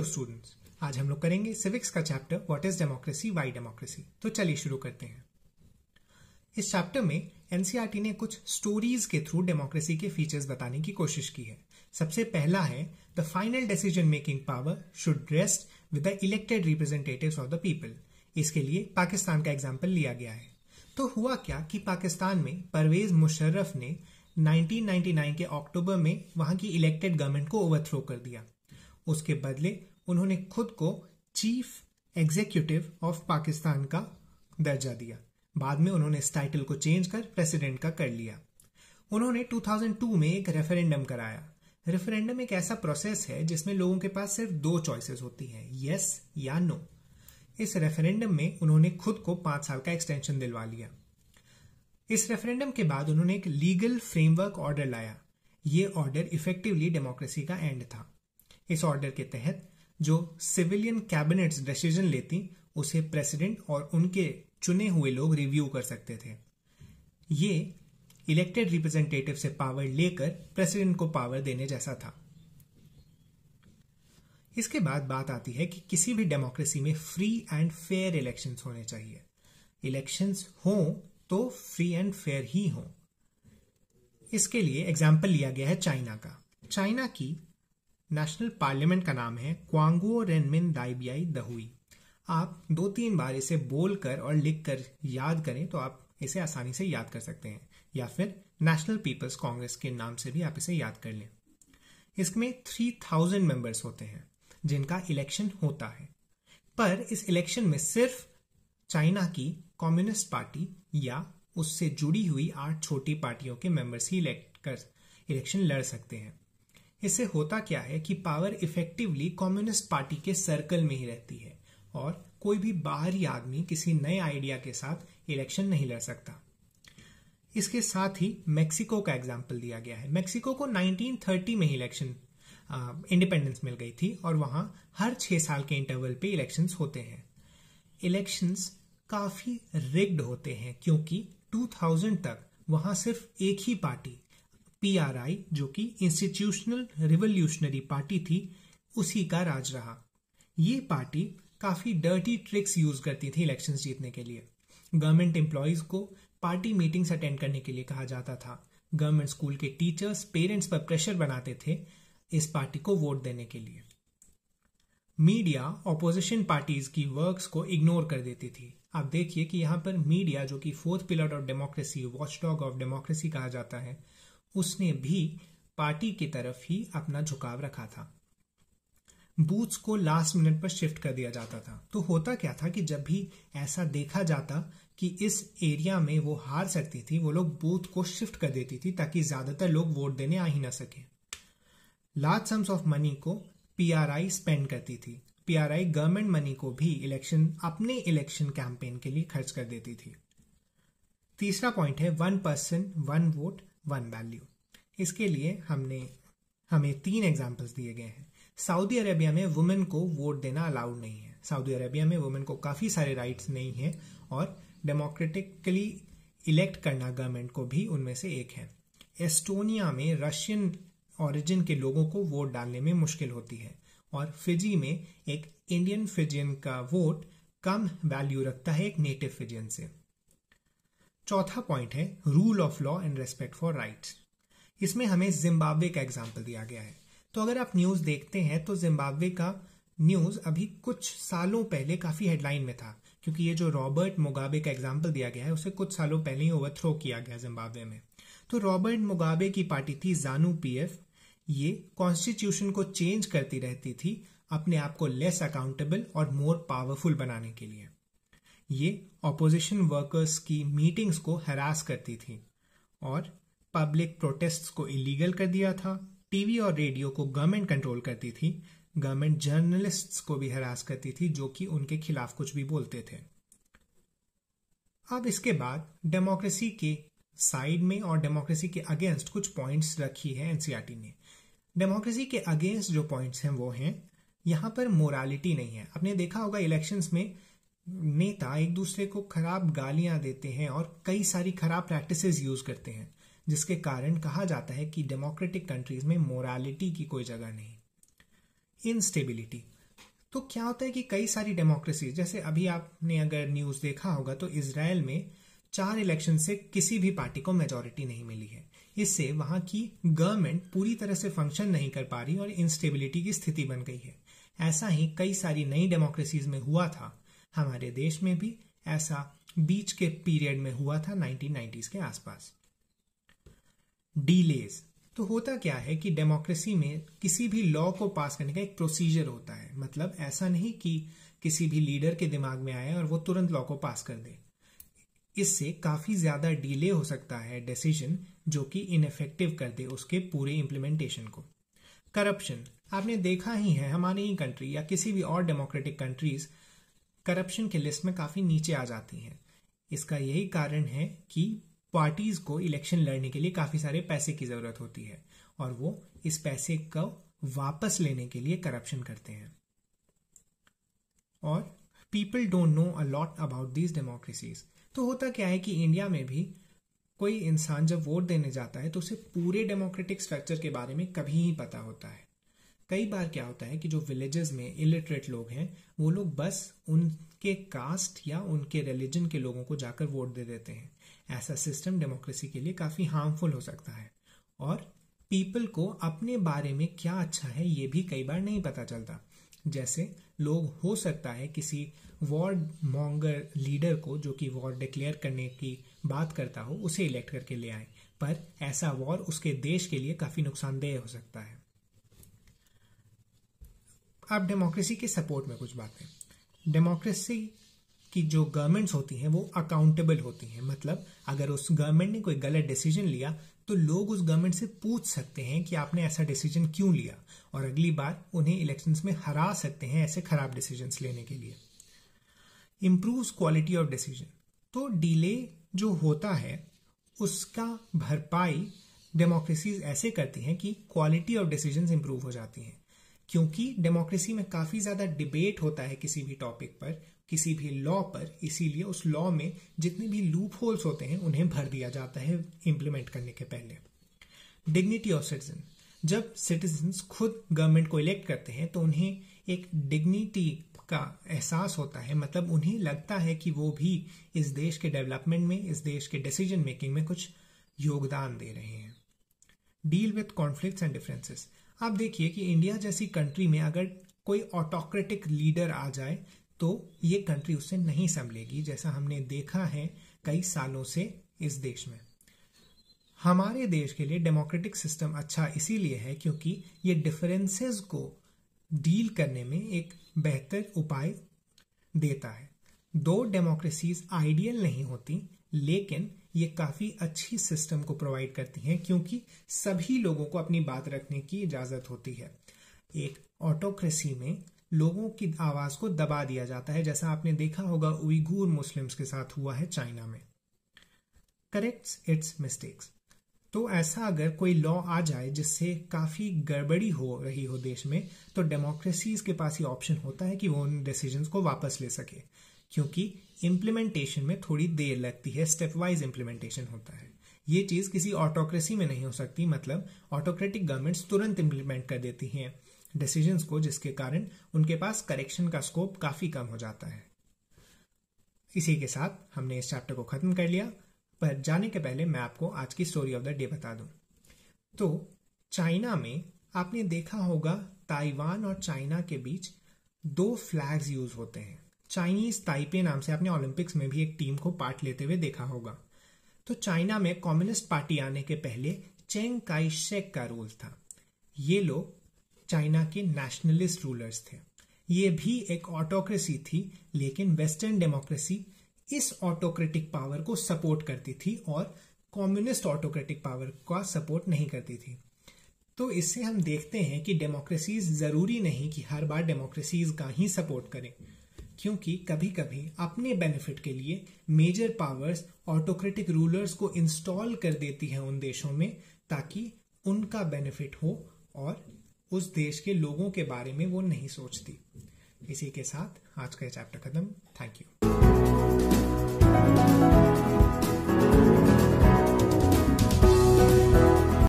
hello students आज हम लोग करेंगे सिविक्स का chapter what is democracy why democracy तो चलिए शुरू करते हैं इस चैप्टर में एनसीईआरटी e ने कुछ स्टोरीज के थ्रू डेमोक्रेसी के फीचर्स बताने की कोशिश की है सबसे पहला है the final decision making power should rest with the elected representative of the people इसके लिए पाकिस्तान का एग्जाम्पल लिया गया है तो हुआ क्या कि पाकिस्तान में परवेज मुशर्रफ ने 1999 के अक्टूबर में वहां की इलेक्टेड गवर्नमेंट को ओवरथ्रो कर दिया उसके बदले उन्होंने खुद को चीफ एग्जीक्यूटिव ऑफ पाकिस्तान का दर्जा दिया बाद में उन्होंने इस टाइटल को चेंज कर प्रेसिडेंट का कर लिया उन्होंने 2002 में एक रेफरेंडम कराया रेफरेंडम एक ऐसा प्रोसेस है जिसमें लोगों के पास सिर्फ दो चॉइसेस होती हैं यस या नो इस रेफरेंडम में उन्होंने खुद को पांच साल का एक्सटेंशन दिलवा लिया इस रेफरेंडम के बाद उन्होंने एक लीगल फ्रेमवर्क ऑर्डर लाया ये ऑर्डर इफेक्टिवली डेमोक्रेसी का एंड था इस ऑर्डर के तहत जो सिविलियन कैबिनेट डिसीजन लेती उसे प्रेसिडेंट और उनके चुने हुए लोग रिव्यू कर सकते थे ये इलेक्टेड रिप्रेजेंटेटिव से पावर लेकर प्रेसिडेंट को पावर देने जैसा था इसके बाद बात आती है कि किसी भी डेमोक्रेसी में फ्री एंड फेयर इलेक्शंस होने चाहिए इलेक्शंस हो तो फ्री एंड फेयर ही हो इसके लिए एग्जाम्पल लिया गया है चाइना का चाइना की नेशनल पार्लियामेंट का नाम है क्वांगो रेनमिन दाइबियाई दहुई आप दो तीन बार इसे बोल कर और लिख कर याद करें तो आप इसे आसानी से याद कर सकते हैं या फिर नेशनल पीपल्स कांग्रेस के नाम से भी आप इसे याद कर लें इसमें थ्री थाउजेंड मेंबर्स होते हैं जिनका इलेक्शन होता है पर इस इलेक्शन में सिर्फ चाइना की कम्युनिस्ट पार्टी या उससे जुड़ी हुई आठ छोटी पार्टियों के मेंबर्स ही इलेक्ट कर इलेक्शन लड़ सकते हैं इससे होता क्या है कि पावर इफेक्टिवली कम्युनिस्ट पार्टी के सर्कल में ही रहती है और कोई भी बाहरी आदमी किसी नए आइडिया के साथ इलेक्शन नहीं लड़ सकता इसके साथ ही मेक्सिको का एग्जाम्पल दिया गया है मेक्सिको को 1930 में ही इलेक्शन इंडिपेंडेंस मिल गई थी और वहां हर छह साल के इंटरवल पे इलेक्शंस होते हैं इलेक्शंस काफी रिग्ड होते हैं क्योंकि 2000 तक वहां सिर्फ एक ही पार्टी पीआरआई जो कि इंस्टीट्यूशनल रिवोल्यूशनरी पार्टी थी उसी का राज रहा ये पार्टी काफी डर्टी ट्रिक्स यूज करती थी इलेक्शन जीतने के लिए गवर्नमेंट एम्प्लॉयज को पार्टी मीटिंग्स अटेंड करने के लिए कहा जाता था गवर्नमेंट स्कूल के टीचर्स पेरेंट्स पर प्रेशर बनाते थे इस पार्टी को वोट देने के लिए मीडिया ऑपोजिशन पार्टीज की वर्क्स को इग्नोर कर देती थी आप देखिए कि यहां पर मीडिया जो कि fourth pillar of democracy watchdog of democracy कहा जाता है उसने भी पार्टी की तरफ ही अपना झुकाव रखा था बूथ्स को लास्ट मिनट पर शिफ्ट कर दिया जाता था तो होता क्या था कि जब भी ऐसा देखा जाता कि इस एरिया में वो हार सकती थी वो लोग बूथ को शिफ्ट कर देती थी ताकि ज्यादातर लोग वोट देने आ ही ना सके लार्ज सम्स ऑफ मनी को पीआरआई स्पेंड करती थी पीआरआई गवर्नमेंट मनी को भी इलेक्शन अपने इलेक्शन कैंपेन के लिए खर्च कर देती थी तीसरा पॉइंट है one person one vote one value इसके लिए हमने हमें तीन एग्जाम्पल्स दिए गए हैं सऊदी अरेबिया में वुमेन को वोट देना अलाउड नहीं है सऊदी अरेबिया में वुमेन को काफ़ी सारे राइट्स नहीं है और डेमोक्रेटिकली इलेक्ट करना गवर्नमेंट को भी उनमें से एक है एस्टोनिया में रशियन ओरिजिन के लोगों को वोट डालने में मुश्किल होती है और फिजी में एक इंडियन फिजियन का वोट कम वैल्यू रखता है एक नेटिव फिजियन से चौथा पॉइंट है rule of law and respect for rights इसमें हमें जिम्बाब्वे का एग्जाम्पल दिया गया है तो अगर आप न्यूज देखते हैं तो जिम्बाब्वे का न्यूज अभी कुछ सालों पहले काफी हेडलाइन में था क्योंकि ये जो रॉबर्ट मुगाबे का एग्जाम्पल दिया गया है उसे कुछ सालों पहले ही ओवरथ्रो किया गया जिम्बाब्वे में तो रॉबर्ट मुगाबे की पार्टी थी जानू पीएफ ये कॉन्स्टिट्यूशन को चेंज करती रहती थी अपने आप को लेस अकाउंटेबल और मोर पावरफुल बनाने के लिए ये ऑपोजिशन वर्कर्स की मीटिंग्स को हरास करती थी और पब्लिक प्रोटेस्ट्स को इलीगल कर दिया था टीवी और रेडियो को गवर्नमेंट कंट्रोल करती थी गवर्नमेंट जर्नलिस्ट्स को भी हरास करती थी जो कि उनके खिलाफ कुछ भी बोलते थे अब इसके बाद डेमोक्रेसी के साइड में और डेमोक्रेसी के अगेंस्ट कुछ पॉइंट्स रखी है एनसीआरटी e ने डेमोक्रेसी के अगेंस्ट जो पॉइंट्स हैं वो हैं यहां पर मोरालिटी नहीं है आपने देखा होगा इलेक्शंस में नेता एक दूसरे को खराब गालियां देते हैं और कई सारी खराब प्रैक्टिसेस यूज करते हैं जिसके कारण कहा जाता है कि डेमोक्रेटिक कंट्रीज में मोरालिटी की कोई जगह नहीं इनस्टेबिलिटी तो क्या होता है कि कई सारी डेमोक्रेसी जैसे अभी आपने अगर न्यूज देखा होगा तो इसराइल में चार इलेक्शन से किसी भी पार्टी को मेजोरिटी नहीं मिली है इससे वहां की गवर्नमेंट पूरी तरह से फंक्शन नहीं कर पा रही और इनस्टेबिलिटी की स्थिति बन गई है ऐसा ही कई सारी नई डेमोक्रेसीज में हुआ था हमारे देश में भी ऐसा बीच के पीरियड में हुआ था नाइनटीन के आसपास डीलेज तो होता क्या है कि डेमोक्रेसी में किसी भी लॉ को पास करने का एक प्रोसीजर होता है मतलब ऐसा नहीं कि किसी भी लीडर के दिमाग में आए और वो तुरंत लॉ को पास कर दे इससे काफी ज्यादा डिले हो सकता है डिसीजन जो कि इनफेक्टिव कर दे उसके पूरे इम्प्लीमेंटेशन को करप्शन आपने देखा ही है हमारी ही कंट्री या किसी भी और डेमोक्रेटिक कंट्रीज करप्शन के लिस्ट में काफी नीचे आ जाती हैं इसका यही कारण है कि पार्टीज को इलेक्शन लड़ने के लिए काफी सारे पैसे की जरूरत होती है और वो इस पैसे को वापस लेने के लिए करप्शन करते हैं और people don't know a lot about these democracies तो होता क्या है कि इंडिया में भी कोई इंसान जब वोट देने जाता है तो उसे पूरे डेमोक्रेटिक स्ट्रक्चर के बारे में कभी ही पता होता है कई बार क्या होता है कि जो विलेजेस में इलिटरेट लोग हैं वो लोग बस उनके कास्ट या उनके रिलीजन के लोगों को जाकर वोट दे देते हैं ऐसा सिस्टम डेमोक्रेसी के लिए काफी हार्मफुल हो सकता है और पीपल को अपने बारे में क्या अच्छा है ये भी कई बार नहीं पता चलता जैसे लोग हो सकता है किसी वॉर मॉन्गर लीडर को जो कि वॉर डिक्लेयर करने की बात करता हो उसे इलेक्ट करके ले आए पर ऐसा वॉर उसके देश के लिए काफी नुकसानदेह हो सकता है अब डेमोक्रेसी के सपोर्ट में कुछ बातें डेमोक्रेसी की जो गवर्नमेंट्स होती हैं वो अकाउंटेबल होती हैं मतलब अगर उस गवर्नमेंट ने कोई गलत डिसीजन लिया तो लोग उस गवर्नमेंट से पूछ सकते हैं कि आपने ऐसा डिसीजन क्यों लिया और अगली बार उन्हें इलेक्शंस में हरा सकते हैं ऐसे खराब डिसीजंस लेने के लिए इम्प्रूव क्वालिटी ऑफ डिसीजन तो डिले जो होता है उसका भरपाई डेमोक्रेसीज ऐसे करती हैं कि क्वालिटी ऑफ डिसीजन इम्प्रूव हो जाती हैं क्योंकि डेमोक्रेसी में काफी ज्यादा डिबेट होता है किसी भी टॉपिक पर किसी भी लॉ पर इसीलिए उस लॉ में जितने भी लूप होल्स होते हैं उन्हें भर दिया जाता है इम्प्लीमेंट करने के पहले डिग्निटी ऑफ सिटीजन जब सिटीजन खुद गवर्नमेंट को इलेक्ट करते हैं तो उन्हें एक डिग्निटी का एहसास होता है मतलब उन्हें लगता है कि वो भी इस देश के डेवलपमेंट में इस देश के डिसीजन मेकिंग में कुछ योगदान दे रहे हैं deal with conflict and differences आप देखिए कि इंडिया जैसी कंट्री में अगर कोई ऑटोक्रेटिक लीडर आ जाए तो ये कंट्री उससे नहीं संभलेगी जैसा हमने देखा है कई सालों से इस देश में हमारे देश के लिए डेमोक्रेटिक सिस्टम अच्छा इसीलिए है क्योंकि ये डिफरेंसेस को डील करने में एक बेहतर उपाय देता है दो डेमोक्रेसीज आइडियल नहीं होती लेकिन ये काफी अच्छी सिस्टम को प्रोवाइड करती है क्योंकि सभी लोगों को अपनी बात रखने की इजाजत होती है एक ऑटोक्रेसी में लोगों की आवाज को दबा दिया जाता है जैसा आपने देखा होगा उइगूर मुस्लिम्स के साथ हुआ है चाइना में करेक्ट इट्स मिस्टेक्स तो ऐसा अगर कोई लॉ आ जाए जिससे काफी गड़बड़ी हो रही हो देश में तो डेमोक्रेसीज के पास ही ऑप्शन होता है कि वो उन डिसीजंस को वापस ले सके क्योंकि इम्प्लीमेंटेशन में थोड़ी देर लगती है स्टेप वाइज इम्प्लीमेंटेशन होता है ये चीज किसी ऑटोक्रेसी में नहीं हो सकती मतलब ऑटोक्रेटिक गवर्नमेंट्स तुरंत इम्प्लीमेंट कर देती हैं डिसीजंस को जिसके कारण उनके पास करेक्शन का स्कोप काफी कम हो जाता है इसी के साथ हमने इस चैप्टर को खत्म कर लिया पर जाने के पहले मैं आपको आज की स्टोरी ऑफ द डे बता दूं तो चाइना में आपने देखा होगा ताइवान और चाइना के बीच दो फ्लैग्स यूज होते हैं चाइनीज ताइपे नाम से आपने ओलंपिक्स में भी एक टीम को पार्ट लेते हुए देखा होगा तो चाइना में कम्युनिस्ट पार्टी आने के पहले चेंग काई शेक का रोल था ये लोग चाइना के नेशनलिस्ट रूलर्स थे ये भी एक ऑटोक्रेसी थी लेकिन वेस्टर्न डेमोक्रेसी इस ऑटोक्रेटिक पावर को सपोर्ट करती थी और कम्युनिस्ट ऑटोक्रेटिक पावर का सपोर्ट नहीं करती थी तो इससे हम देखते हैं कि डेमोक्रेसीज जरूरी नहीं कि हर बार डेमोक्रेसीज का ही सपोर्ट करें क्योंकि कभी कभी अपने बेनिफिट के लिए मेजर पावर्स ऑटोक्रेटिक रूलर्स को इंस्टॉल कर देती है उन देशों में ताकि उनका बेनिफिट हो और उस देश के लोगों के बारे में वो नहीं सोचती इसी के साथ आज का चैप्टर खत्म थैंक यू